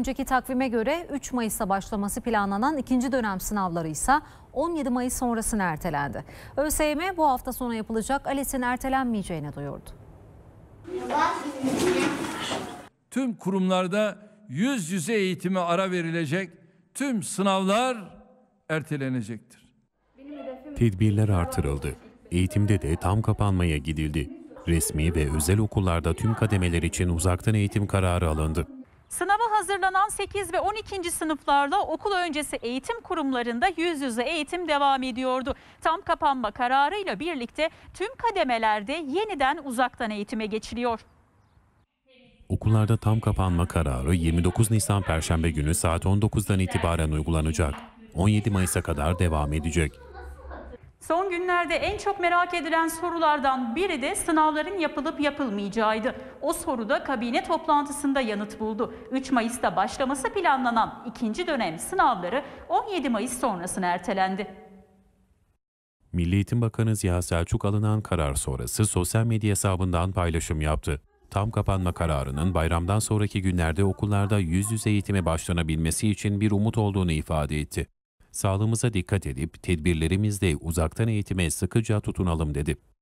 önceki takvime göre 3 Mayıs'ta başlaması planlanan ikinci dönem sınavları ise 17 Mayıs sonrasına ertelendi. ÖSYM bu hafta sonu yapılacak ALES'in ertelenmeyeceğini duyurdu. Tüm kurumlarda yüz yüze eğitime ara verilecek, tüm sınavlar ertelenecektir. Tedbirler artırıldı. Eğitimde de tam kapanmaya gidildi. Resmi ve özel okullarda tüm kademeler için uzaktan eğitim kararı alındı. Sınava hazırlanan 8 ve 12. sınıflarla okul öncesi eğitim kurumlarında yüz yüze eğitim devam ediyordu. Tam kapanma kararıyla birlikte tüm kademelerde yeniden uzaktan eğitime geçiliyor. Okullarda tam kapanma kararı 29 Nisan Perşembe günü saat 19'dan itibaren uygulanacak. 17 Mayıs'a kadar devam edecek. Son günlerde en çok merak edilen sorulardan biri de sınavların yapılıp yapılmayacağıydı. O soru da kabine toplantısında yanıt buldu. 3 Mayıs'ta başlaması planlanan ikinci dönem sınavları 17 Mayıs sonrasına ertelendi. Milli Eğitim Bakanı Ziya Selçuk alınan karar sonrası sosyal medya hesabından paylaşım yaptı. Tam kapanma kararının bayramdan sonraki günlerde okullarda yüz yüze eğitime başlanabilmesi için bir umut olduğunu ifade etti sağlığımıza dikkat edip tedbirlerimizle uzaktan eğitime sıkıca tutunalım dedi.